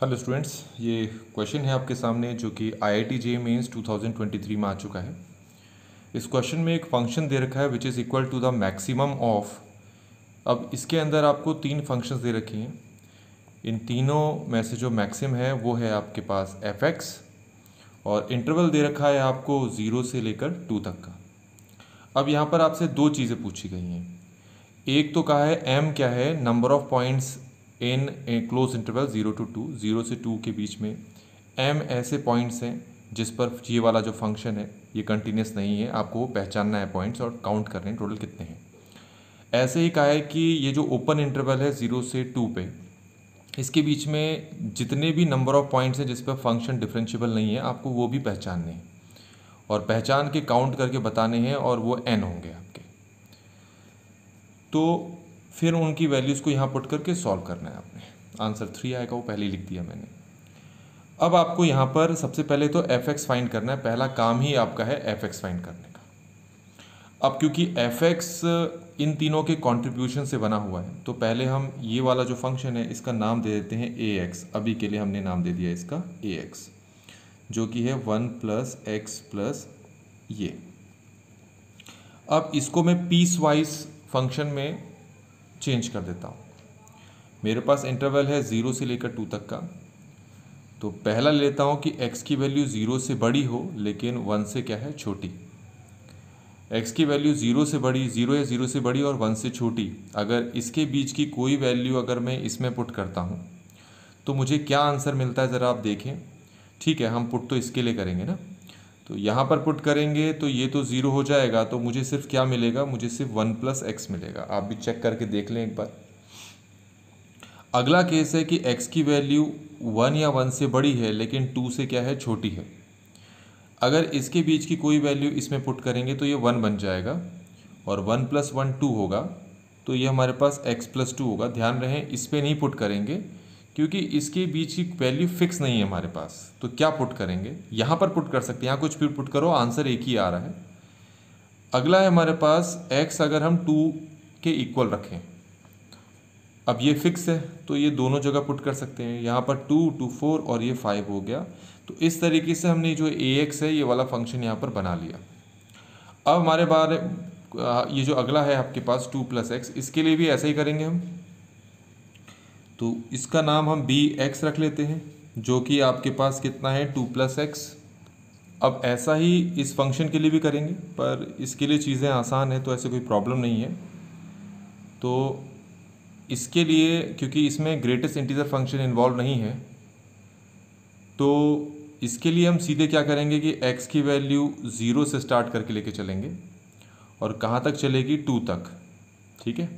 hello students ये question है आपके सामने जो कि आई आई टी जे ट्वेंटी 2023 में आ चुका है इस क्वेश्चन में एक फंक्शन दे रखा है which is equal to the maximum of अब इसके अंदर आपको तीन फंक्शंस दे रखी हैं इन तीनों में से जो मैक्सिम है वो है आपके पास एफ एक्स और इंटरवल दे रखा है आपको ज़ीरो से लेकर टू तक का अब यहाँ पर आपसे दो चीज़ें पूछी गई हैं एक तो कहा है एम क्या है number of points in close interval zero to two zero से टू के बीच में एम ऐसे पॉइंट्स हैं जिस पर ये वाला जो फंक्शन है ये कंटिन्यूस नहीं है आपको वो पहचानना है पॉइंट्स और काउंट करने हैं टोटल कितने हैं ऐसे ही कहा है कि ये जो ओपन इंटरवल है ज़ीरो से टू पे इसके बीच में जितने भी नंबर ऑफ पॉइंट्स हैं जिस पर फंक्शन डिफ्रेंशियबल नहीं है आपको वो भी पहचानने हैं और पहचान के काउंट करके बताने हैं और वो एन होंगे आपके तो फिर उनकी वैल्यूज़ को यहाँ पुट करके सॉल्व करना है आपने आंसर थ्री आएगा वो पहले लिख दिया मैंने अब आपको यहाँ पर सबसे पहले तो एफ एक्स फाइंड करना है पहला काम ही आपका है एफ एक्स फाइंड करने का अब क्योंकि एफ एक्स इन तीनों के कंट्रीब्यूशन से बना हुआ है तो पहले हम ये वाला जो फंक्शन है इसका नाम दे देते हैं ए एक्स अभी के लिए हमने नाम दे दिया इसका ए एक्स जो कि है वन प्लस एक्स प्लस ये अब इसको मैं पीस वाइज फंक्शन में चेंज कर देता हूँ मेरे पास इंटरवल है ज़ीरो से लेकर टू तक का तो पहला लेता हूँ कि एक्स की वैल्यू ज़ीरो से बड़ी हो लेकिन वन से क्या है छोटी एक्स की वैल्यू ज़ीरो से बड़ी ज़ीरो या ज़ीरो से बड़ी और वन से छोटी अगर इसके बीच की कोई वैल्यू अगर मैं इसमें पुट करता हूँ तो मुझे क्या आंसर मिलता है ज़रा आप देखें ठीक है हम पुट तो इसके लिए करेंगे ना तो यहाँ पर पुट करेंगे तो ये तो ज़ीरो हो जाएगा तो मुझे सिर्फ क्या मिलेगा मुझे सिर्फ वन प्लस एक्स मिलेगा आप भी चेक करके देख लें एक बार अगला केस है कि एक्स की वैल्यू वन या वन से बड़ी है लेकिन टू से क्या है छोटी है अगर इसके बीच की कोई वैल्यू इसमें पुट करेंगे तो ये वन बन जाएगा और वन प्लस वन टू होगा तो ये हमारे पास एक्स प्लस टू होगा ध्यान रहे इस पर नहीं पुट करेंगे क्योंकि इसके बीच की वैल्यू फिक्स नहीं है हमारे पास तो क्या पुट करेंगे यहाँ पर पुट कर सकते हैं यहाँ कुछ भी पुट करो आंसर एक ही आ रहा है अगला है हमारे पास एक्स अगर हम टू के इक्वल रखें अब ये फिक्स है तो ये दोनों जगह पुट कर सकते हैं यहाँ पर टू टू फोर और ये फाइव हो गया तो इस तरीके से हमने जो ए एक्स है ये वाला फंक्शन यहाँ पर बना लिया अब हमारे बारे ये जो अगला है आपके पास टू प्लस एक्स इसके लिए भी ऐसा ही करेंगे हम तो इसका नाम हम बी एक्स रख लेते हैं जो कि आपके पास कितना है टू प्लस एक्स अब ऐसा ही इस फंक्शन के लिए भी करेंगे पर इसके लिए चीज़ें आसान है तो ऐसे कोई प्रॉब्लम नहीं है तो इसके लिए क्योंकि इसमें ग्रेटेस्ट इंटीजर फंक्शन इन्वॉल्व नहीं है तो इसके लिए हम सीधे क्या करेंगे कि x की वैल्यू ज़ीरो से स्टार्ट करके लेके चलेंगे और कहाँ तक चलेगी टू तक ठीक है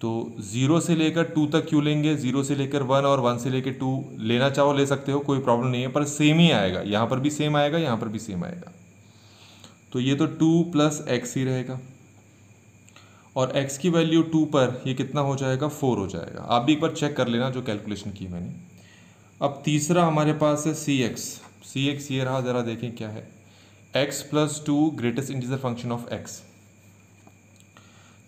तो ज़ीरो से लेकर टू तक क्यों लेंगे ज़ीरो से लेकर वन और वन से लेकर टू लेना चाहो ले सकते हो कोई प्रॉब्लम नहीं है पर सेम ही आएगा यहाँ पर भी सेम आएगा यहाँ पर भी सेम आएगा तो ये तो टू प्लस एक्स ही रहेगा और एक्स की वैल्यू टू पर ये कितना हो जाएगा फोर हो जाएगा आप भी एक बार चेक कर लेना जो कैलकुलेशन की मैंने अब तीसरा हमारे पास है सी एक्स सी एक्स ये रहा ज़रा देखें क्या है x plus two greatest integer function of x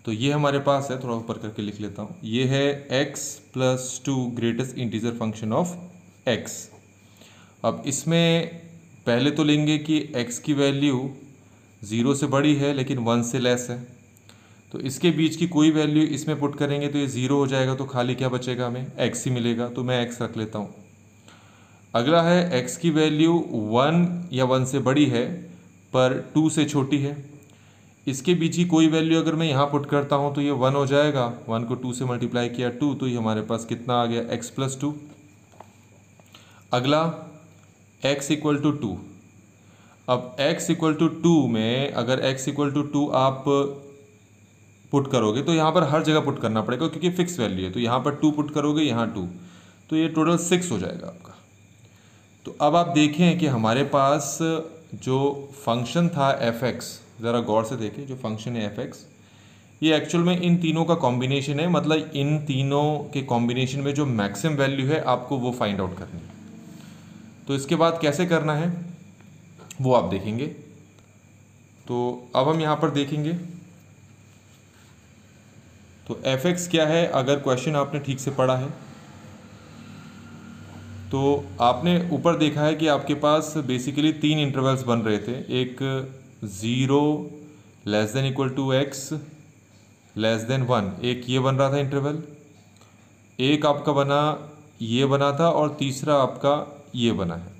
तो ये हमारे पास है थोड़ा ऊपर करके लिख लेता हूँ ये है x plus two greatest integer function of x अब इसमें पहले तो लेंगे कि x की वैल्यू ज़ीरो से बड़ी है लेकिन वन से लेस है तो इसके बीच की कोई वैल्यू इसमें पुट करेंगे तो ये ज़ीरो हो जाएगा तो खाली क्या बचेगा हमें x ही मिलेगा तो मैं x रख लेता हूँ अगला है x की वैल्यू वन या वन से बड़ी है पर टू से छोटी है इसके बीच की कोई वैल्यू अगर मैं यहाँ पुट करता हूँ तो ये वन हो जाएगा वन को टू से मल्टीप्लाई किया टू तो ये हमारे पास कितना आ गया एक्स प्लस टू अगला एक्स इक्वल टू टू अब एक्स इक्वल टू टू में अगर एक्स इक्वल टू टू आप पुट करोगे तो यहाँ पर हर जगह पुट करना पड़ेगा क्योंकि फिक्स वैल्यू है तो यहाँ पर टू पुट करोगे यहाँ टू तो ये टोटल सिक्स हो जाएगा आपका तो अब आप देखें कि हमारे पास जो फंक्शन था एफ एक्स ज़रा गौर से देखें जो फंक्शन है एफ एक्स ये एक्चुअल में इन तीनों का कॉम्बिनेशन है मतलब इन तीनों के कॉम्बिनेशन में जो मैक्सिमम वैल्यू है आपको वो फाइंड आउट करनी है तो इसके बाद कैसे करना है वो आप देखेंगे तो अब हम यहाँ पर देखेंगे तो एफ एक्स क्या है अगर क्वेश्चन आपने ठीक से पढ़ा है तो आपने ऊपर देखा है कि आपके पास बेसिकली तीन इंटरवल्स बन रहे थे एक zero less than equal to x less than one एक ये बन रहा था इंटरवल एक आपका बना ये बना था और तीसरा आपका ये बना है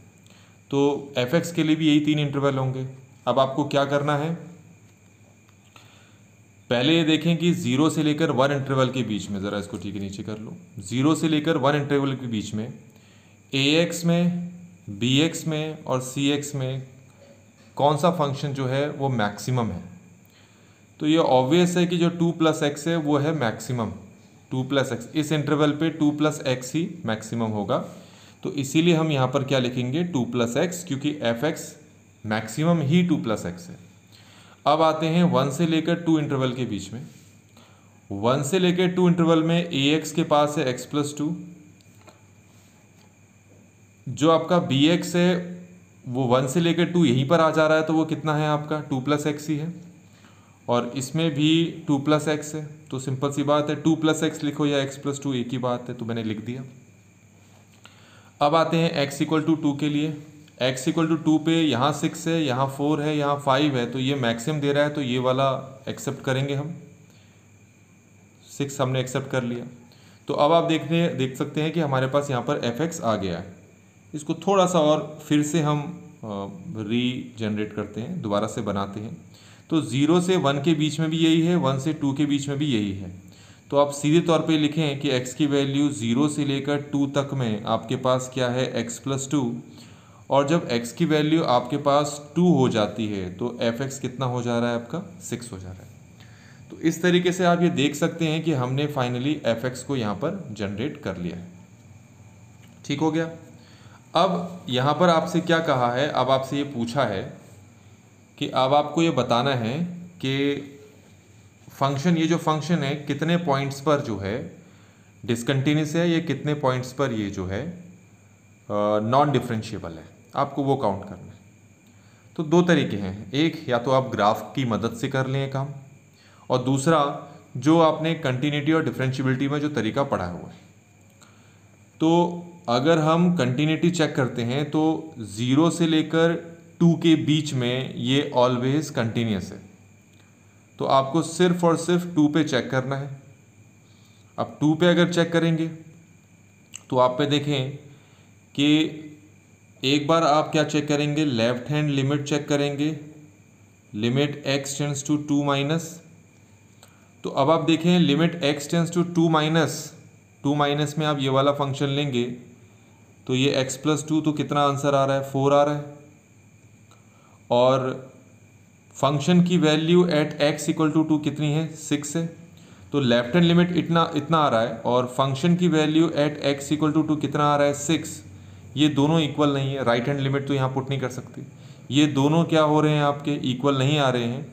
तो एफ एक्स के लिए भी यही तीन इंटरवल होंगे अब आपको क्या करना है पहले ये देखें कि ज़ीरो से लेकर वन इंटरवल के बीच में ज़रा इसको ठीक है नीचे कर लो ज़ीरो से लेकर वन इंटरवल के बीच में ए एक्स में बी एक्स में और सी एक्स में कौन सा फंक्शन जो है वो मैक्सिमम है तो ये ऑब्वियस है कि जो टू प्लस एक्स है वो है मैक्सिमम टू प्लस एक्स इस इंटरवल पे टू प्लस एक्स ही मैक्सिमम होगा तो इसीलिए हम यहाँ पर क्या लिखेंगे टू प्लस एक्स क्योंकि एफ एक्स मैक्सिमम ही टू प्लस एक्स है अब आते हैं वन से लेकर टू इंटरवल के बीच में वन से लेकर टू इंटरवल में ए एक्स के पास है एक्स प्लस टू जो आपका बी एक्स है वो वन से लेकर टू यहीं पर आ जा रहा है तो वो कितना है आपका टू प्लस एक्स ही है और इसमें भी टू प्लस एक्स है तो सिंपल सी बात है टू प्लस एक्स लिखो या एक्स प्लस टू एक ही बात है तो मैंने लिख दिया अब आते हैं एक्स इक्वल टू टू के लिए एक्स इक्वल टू टू पे यहाँ सिक्स है यहाँ फोर है यहाँ फाइव है तो ये मैक्सिम दे रहा है तो ये वाला एक्सेप्ट करेंगे हम सिक्स हमने एक्सेप्ट कर लिया तो अब आप देखने देख सकते हैं कि हमारे पास यहाँ पर एफ एक्स आ गया है इसको थोड़ा सा और फिर से हम रीजनरेट करते हैं दोबारा से बनाते हैं तो ज़ीरो से वन के बीच में भी यही है वन से टू के बीच में भी यही है तो आप सीधे तौर पे लिखें कि x की वैल्यू ज़ीरो से लेकर टू तक में आपके पास क्या है x प्लस टू और जब x की वैल्यू आपके पास टू हो जाती है तो एफ एक्स कितना हो जा रहा है आपका सिक्स हो जा रहा है तो इस तरीके से आप ये देख सकते हैं कि हमने फाइनली एफ एक्स को यहाँ पर जनरेट कर लिया है ठीक हो गया अब यहाँ पर आपसे क्या कहा है अब आपसे ये पूछा है कि अब आपको ये बताना है कि फंक्शन ये जो फंक्शन है कितने पॉइंट्स पर जो है डिसकन्टीन्यूस है ये कितने पॉइंट्स पर ये जो है नॉन डिफ्रेंशियबल है आपको वो काउंट करना है तो दो तरीके हैं एक या तो आप ग्राफ की मदद से कर लें काम और दूसरा जो आपने कंटिन्यूटी और डिफ्रेंशियबिलिटी में जो तरीका पढ़ा हुआ है तो अगर हम कंटिन्यूटी चेक करते हैं तो ज़ीरो से लेकर टू के बीच में ये ऑलवेज कंटिन्यूस है तो आपको सिर्फ और सिर्फ टू पे चेक करना है अब टू पे अगर चेक करेंगे तो आप पे देखें कि एक बार आप क्या चेक करेंगे लेफ्ट हैंड लिमिट चेक करेंगे limit x tends to two minus तो अब आप देखें limit x tends to two minus two minus में आप ये वाला फंक्शन लेंगे तो ये x प्लस टू तो कितना आंसर आ रहा है फोर आ रहा है और फंक्शन की value at x equal to two कितनी है सिक्स है तो लेफ्ट हैंड लिमिट इतना इतना आ रहा है और फंक्शन की value at x equal to two कितना आ रहा है सिक्स ये दोनों इक्वल नहीं है राइट हैंड लिमिट तो यहाँ पुट नहीं कर सकते ये दोनों क्या हो रहे हैं आपके इक्वल नहीं आ रहे हैं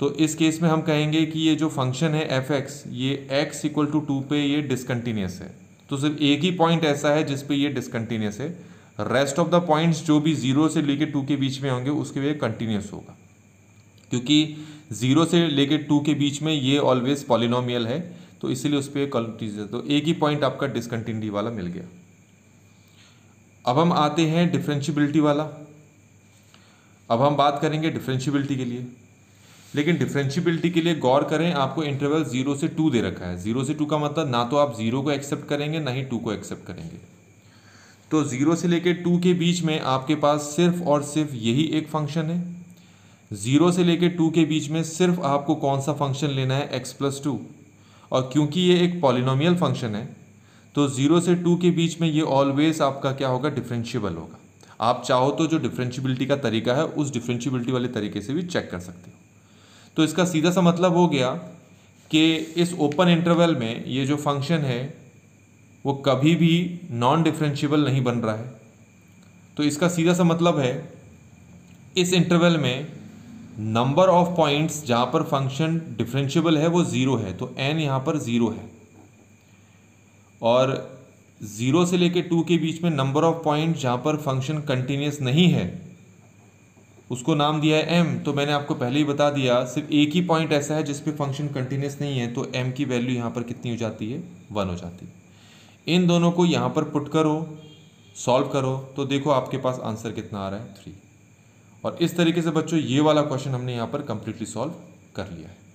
तो इस केस में हम कहेंगे कि ये जो फंक्शन है एफ एक्स ये एक्स इक्वल टू टू पे ये डिसकन्टीन्यूस है तो सिर्फ एक ही पॉइंट ऐसा है जिसपे ये डिसकंटिन्यूस है रेस्ट ऑफ द पॉइंट्स जो भी जीरो से लेके टू के बीच में होंगे उसके लिए कंटिन्यूस होगा क्योंकि जीरो से लेके टू के बीच में ये ऑलवेज पॉलिनोमियल है तो इसीलिए उस पर कंटिन्यूस तो एक ही पॉइंट आपका डिसकंटिन्यूटी वाला मिल गया अब हम आते हैं डिफ्रेंशिबिलिटी वाला अब हम बात करेंगे डिफ्रेंशिबिलिटी के लिए लेकिन डिफ्रेंशिबिलिटी के लिए गौर करें आपको इंटरवल जीरो से टू दे रखा है जीरो से टू का मतलब ना तो आप जीरो को एक्सेप्ट करेंगे ना ही टू को एक्सेप्ट करेंगे तो जीरो से लेकर टू के बीच में आपके पास सिर्फ और सिर्फ यही एक फंक्शन है जीरो से लेकर टू के बीच में सिर्फ आपको कौन सा फंक्शन लेना है एक्स प्लस टू और क्योंकि ये एक पॉलिनोमियल फंक्शन है तो जीरो से टू के बीच में ये ऑलवेज आपका क्या होगा डिफ्रेंशियबल होगा आप चाहो तो जो डिफ्रेंशियबिलिटी का तरीका है उस डिफ्रेंशियबिलिटी वाले तरीके से भी चेक कर सकते हो तो इसका सीधा सा मतलब हो गया कि इस ओपन इंटरवल में ये जो फंक्शन है वो कभी भी नॉन डिफ्रेंशियबल नहीं बन रहा है तो इसका सीधा सा मतलब है इस इंटरवल में नंबर ऑफ पॉइंट्स जहाँ पर फंक्शन डिफ्रेंशियबल है वो ज़ीरो है तो एन यहाँ पर ज़ीरो है और ज़ीरो से लेके टू के बीच में नंबर ऑफ पॉइंट जहाँ पर फंक्शन कंटिन्यूस नहीं है उसको नाम दिया है एम तो मैंने आपको पहले ही बता दिया सिर्फ एक ही पॉइंट ऐसा है जिसपे फंक्शन कंटिन्यूस नहीं है तो एम की वैल्यू यहाँ पर कितनी हो जाती है वन हो जाती है इन दोनों को यहाँ पर पुट करो सॉल्व करो तो देखो आपके पास आंसर कितना आ रहा है थ्री और इस तरीके से बच्चों ये वाला क्वेश्चन हमने यहाँ पर कंप्लीटली सॉल्व कर लिया है